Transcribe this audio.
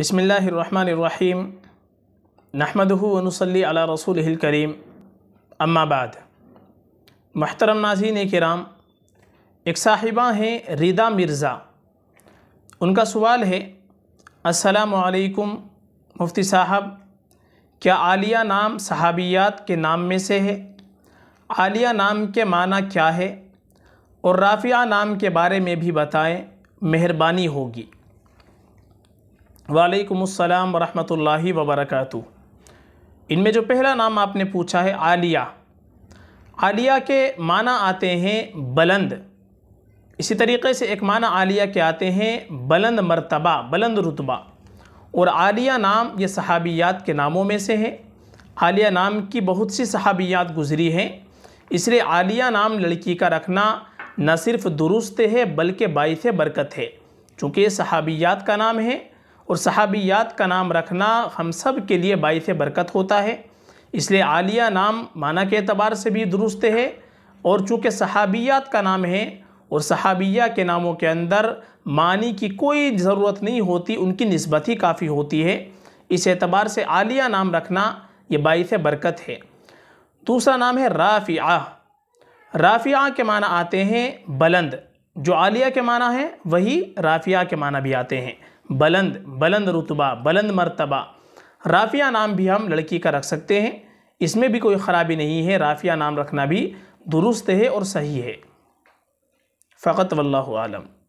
बसमीम नहमदनसली अला रसूल करीम अम्माबाद महतरम नाजीन कराम एक साहिबा हैं रिदा मिर्ज़ा उनका सवाल है असलकुम मुफ्ती साहब क्या आलिया नाम सहाबियात के नाम में से है आलिया नाम के माना क्या है और राफ़िया नाम के बारे में भी बताएं मेहरबानी होगी वालेकुम वरहमतुल्लाहि वबरकू इनमें जो पहला नाम आपने पूछा है आलिया आलिया के माना आते हैं बुलंद इसी तरीके से एक माना आलिया के आते हैं बुलंद मरतबा बुलंद रुतबा और आलिया नाम ये सहाबियात के नामों में से है आलिया नाम की बहुत सी सहाबियात गुजरी हैं इसलिए आलिया नाम लड़की का रखना न सिर्फ दुरुस्त है बल्कि बायस बरकत है चूँकि ये सहाबियात का नाम है और सहाबियात का नाम रखना हम सब के लिए बाईस बरकत होता है इसलिए आलिया नाम माना के अतबार से भी दुरुस्त है और चूँकि सहाबियात का नाम है और सहाबिया के नामों के अंदर मानी की कोई ज़रूरत नहीं होती उनकी नस्बत ही काफ़ी होती है इस एतबार से आलिया नाम रखना ये बाईस बरकत है दूसरा नाम है राफ़िया राफ़िया के माना आते हैं बुलंद जो आलिया के माना है वही राफिया के माना भी आते हैं बुलंद बुलंद रुतबा बुलंद मरतबा राफिया नाम भी हम लड़की का रख सकते हैं इसमें भी कोई ख़राबी नहीं है राफिया नाम रखना भी दुरुस्त है और सही है फ़कत वल्लम आलम